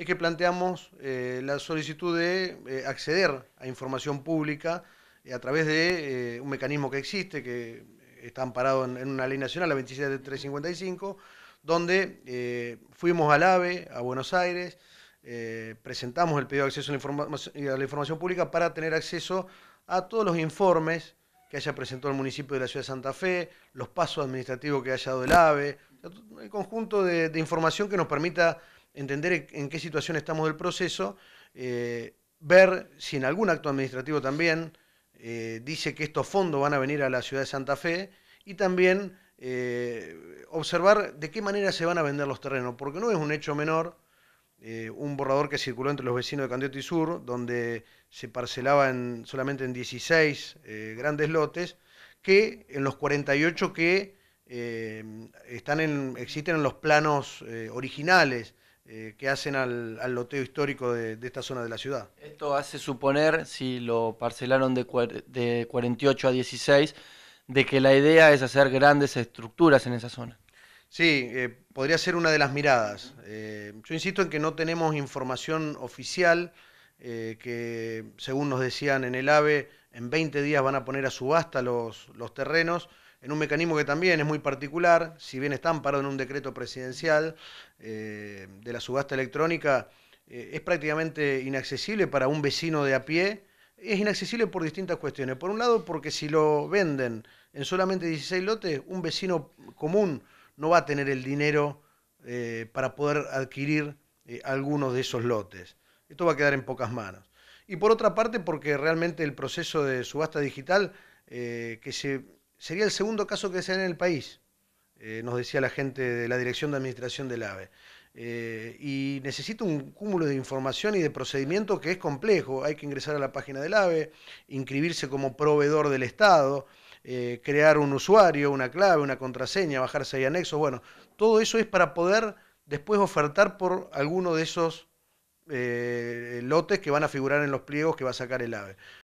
es que planteamos eh, la solicitud de eh, acceder a información pública eh, a través de un mecanismo que existe, que está amparado en, una ley nacional, la 27355, donde fuimos al AVE, a Buenos Aires, presentamos el pedido de acceso a la, información, pública para tener acceso a todos los informes que haya presentado el municipio de la ciudad de Santa Fe, los pasos administrativos que haya dado el AVE, el conjunto de, de información que nos permita entender en qué situación estamos del proceso, eh, ver si en algún acto administrativo también eh, dice que estos fondos van a venir a la ciudad de Santa Fe y también eh, observar de qué manera se van a vender los terrenos, porque no es un hecho menor. un borrador que circuló entre los vecinos de Candioti Sur, donde se parcelaba solamente en 16 grandes lotes, que en los 48 que existen en los planos originales. Eh, que hacen al, al loteo histórico de, esta zona de la ciudad. Esto hace suponer, si lo parcelaron de, de 48 a 16, de que la idea es hacer grandes estructuras en esa zona. Sí, eh, podría ser una de las miradas. Eh, yo insisto en que no tenemos información oficial eh, que según nos decían en el AVE, en 20 días van a poner a subasta los, terrenos, en un mecanismo que también es muy particular, si bien está amparado en un decreto presidencial eh, de la subasta electrónica, eh, es prácticamente inaccesible para un vecino de a pie, es inaccesible por distintas cuestiones. Por un lado, porque si lo venden en solamente 16 lotes, un vecino común no va a tener el dinero para poder adquirir algunos de esos lotes. Esto va a quedar en pocas manos. Y por otra parte, porque realmente el proceso de subasta digital, eh, que se, sería el segundo caso que se da en el país, eh, nos decía la gente de la Dirección de Administración del AVE. Eh, y necesita un cúmulo de información y de procedimiento que es complejo. Hay que ingresar a la página del AVE, inscribirse como proveedor del Estado, crear un usuario, una clave, una contraseña, bajarse ahí anexos. Bueno, todo eso es para poder después ofertar por alguno de esos eh, lotes que van a figurar en los pliegos que va a sacar el AVE.